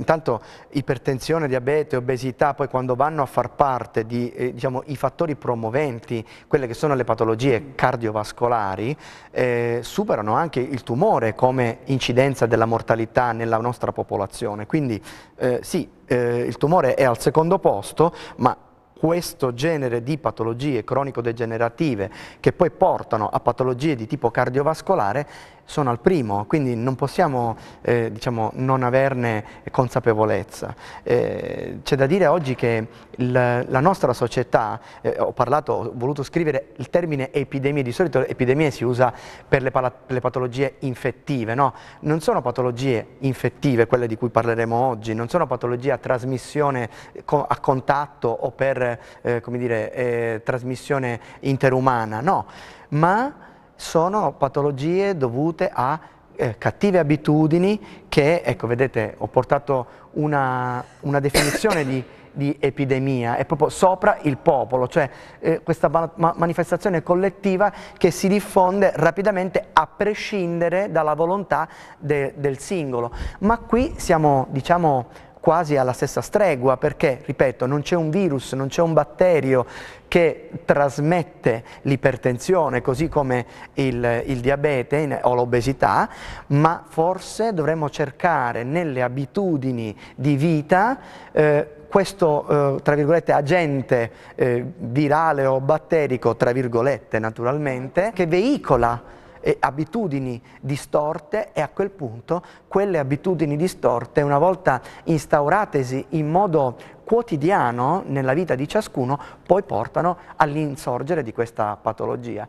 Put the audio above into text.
Intanto ipertensione, diabete, obesità, poi quando vanno a far parte di eh, diciamo, i fattori promoventi, quelle che sono le patologie cardiovascolari, eh, superano anche il tumore come incidenza della mortalità nella nostra popolazione. Quindi eh, sì, eh, il tumore è al secondo posto, ma questo genere di patologie cronico-degenerative che poi portano a patologie di tipo cardiovascolare sono al primo, quindi non possiamo eh, diciamo, non averne consapevolezza. Eh, c'è da dire oggi che il, la nostra società, eh, ho parlato, ho voluto scrivere il termine epidemie, di solito epidemie si usa per le, per le patologie infettive, no? non sono patologie infettive quelle di cui parleremo oggi, non sono patologie a trasmissione eh, co a contatto o per eh, dire, eh, trasmissione interumana, no, ma sono patologie dovute a eh, cattive abitudini che, ecco vedete, ho portato una, una definizione di di epidemia, è proprio sopra il popolo, cioè eh, questa ma manifestazione collettiva che si diffonde rapidamente a prescindere dalla volontà de del singolo. Ma qui siamo, diciamo, quasi alla stessa stregua perché, ripeto, non c'è un virus, non c'è un batterio che trasmette l'ipertensione così come il, il diabete o l'obesità, ma forse dovremmo cercare nelle abitudini di vita eh, questo eh, tra virgolette agente eh, virale o batterico, tra virgolette naturalmente, che veicola eh, abitudini distorte e a quel punto quelle abitudini distorte, una volta instauratesi in modo quotidiano nella vita di ciascuno, poi portano all'insorgere di questa patologia.